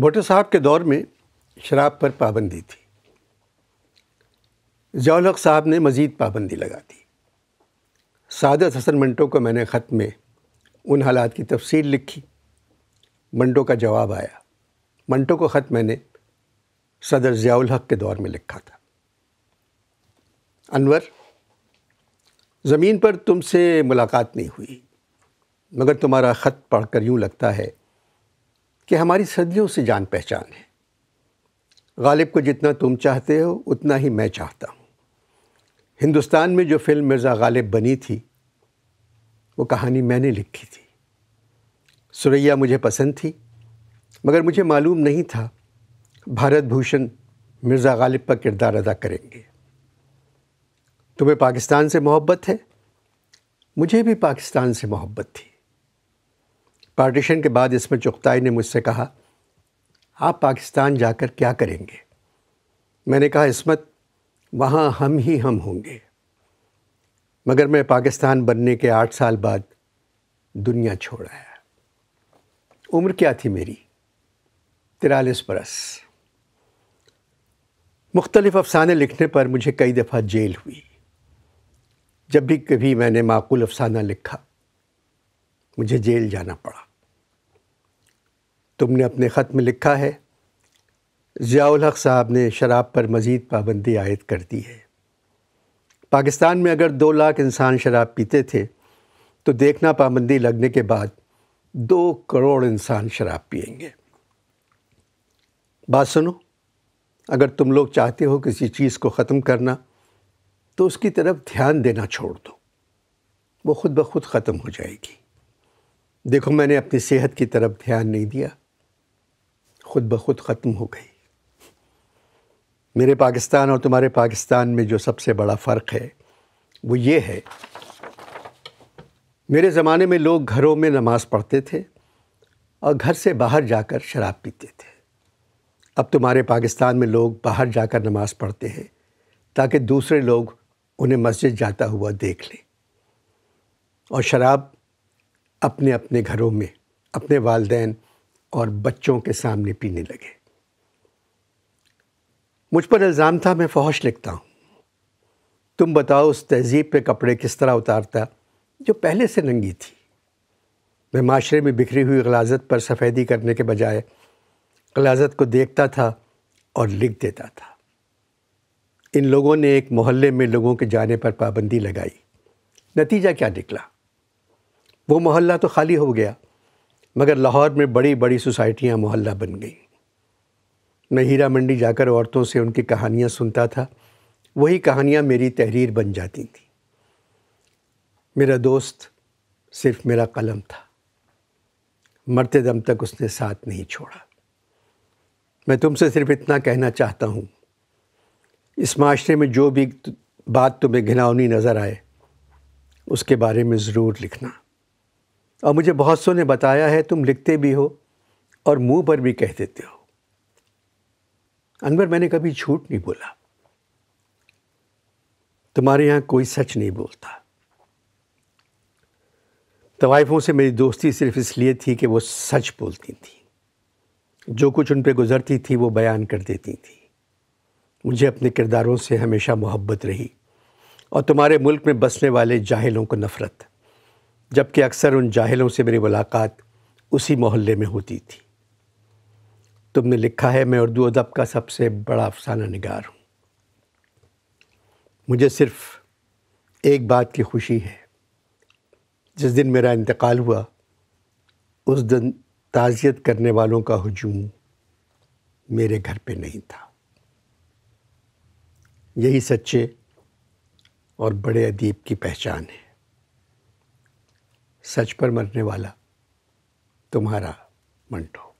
भुट्टो साहब के दौर में शराब पर पाबंदी थी जौलक साहब ने मज़ीद पाबंदी लगा दी सादत हसन मंटो को मैंने ख़त में उन हालात की तफसील लिखी मंटो का जवाब आया मंटो को ख़त मैंने सदर ज़ियाउल हक के दौर में लिखा था अनवर ज़मीन पर तुमसे मुलाकात नहीं हुई मगर तुम्हारा ख़त पढ़कर यूँ लगता है कि हमारी सदियों से जान पहचान है गालिब को जितना तुम चाहते हो उतना ही मैं चाहता हूँ हिंदुस्तान में जो फिल्म मिर्ज़ा गालिब बनी थी वो कहानी मैंने लिखी थी सुरैया मुझे पसंद थी मगर मुझे मालूम नहीं था भारत भूषण मिर्ज़ा गालिब का किरदार अदा करेंगे तुम्हें पाकिस्तान से मोहब्बत है मुझे भी पाकिस्तान से मोहब्बत थी पार्टीशन के बाद इसमें चुगताई ने मुझसे कहा आप पाकिस्तान जाकर क्या करेंगे मैंने कहा इसमत वहाँ हम ही हम होंगे मगर मैं पाकिस्तान बनने के आठ साल बाद दुनिया छोड़ आया उम्र क्या थी मेरी तिरालीस बरस मुख्तलिफ़ अफसाने लिखने पर मुझे कई दफ़ा जेल हुई जब भी कभी मैंने माकूल अफसाना लिखा मुझे जेल जाना पड़ा तुमने अपने ख़त में लिखा है ज़ियाउल हक साहब ने शराब पर मज़ीद पाबंदी आयद कर दी है पाकिस्तान में अगर दो लाख इंसान शराब पीते थे तो देखना पाबंदी लगने के बाद दो करोड़ इंसान शराब पियेंगे बात सुनो अगर तुम लोग चाहते हो किसी चीज़ को ख़त्म करना तो उसकी तरफ ध्यान देना छोड़ दो वो ख़ुद ब खुद ख़त्म हो जाएगी देखो मैंने अपनी सेहत की तरफ ध्यान नहीं दिया खुद ब खुद ख़त्म हो गई मेरे पाकिस्तान और तुम्हारे पाकिस्तान में जो सबसे बड़ा फ़र्क है वो ये है मेरे ज़माने में लोग घरों में नमाज़ पढ़ते थे और घर से बाहर जाकर शराब पीते थे अब तुम्हारे पाकिस्तान में लोग बाहर जाकर नमाज़ पढ़ते हैं ताकि दूसरे लोग उन्हें मस्जिद जाता हुआ देख लें और शराब अपने अपने घरों में अपने वालदेन और बच्चों के सामने पीने लगे मुझ पर इल्ज़ाम था मैं फ़ौश लिखता हूँ तुम बताओ उस तहजीब पे कपड़े किस तरह उतारता जो पहले से नंगी थी मैं माशरे में बिखरी हुई गलाजत पर सफ़ेदी करने के बजाय गलाजत को देखता था और लिख देता था इन लोगों ने एक मोहल्ले में लोगों के जाने पर पाबंदी लगाई नतीजा क्या निकला वो मोहल्ला तो खाली हो गया मगर लाहौर में बड़ी बड़ी सोसाइटियाँ मोहल्ला बन गई मैं हीरा मंडी जाकर औरतों से उनकी कहानियाँ सुनता था वही कहानियाँ मेरी तहरीर बन जाती थी मेरा दोस्त सिर्फ मेरा कलम था मरते दम तक उसने साथ नहीं छोड़ा मैं तुमसे सिर्फ इतना कहना चाहता हूँ इस माशरे में जो भी बात तुम्हें घिनौनी नज़र आए उसके बारे में ज़रूर लिखना और मुझे बहुत सो ने बताया है तुम लिखते भी हो और मुंह पर भी कह देते हो अनवर मैंने कभी झूठ नहीं बोला तुम्हारे यहाँ कोई सच नहीं बोलता तवाइफों से मेरी दोस्ती सिर्फ इसलिए थी कि वो सच बोलती थी जो कुछ उन पर गुजरती थी वो बयान कर देती थी मुझे अपने किरदारों से हमेशा मोहब्बत रही और तुम्हारे मुल्क में बसने वाले जाहिलों को नफ़रत जबकि अक्सर उन जाहिलों से मेरी मुलाकात उसी मोहल्ले में होती थी तुमने लिखा है मैं उर्दू अदब का सबसे बड़ा अफसाना निगार हूँ मुझे सिर्फ़ एक बात की खुशी है जिस दिन मेरा इंतकाल हुआ उस दिन ताज़ियत करने वालों का हजूम मेरे घर पे नहीं था यही सच्चे और बड़े अदीब की पहचान है सच पर मरने वाला तुम्हारा मंटो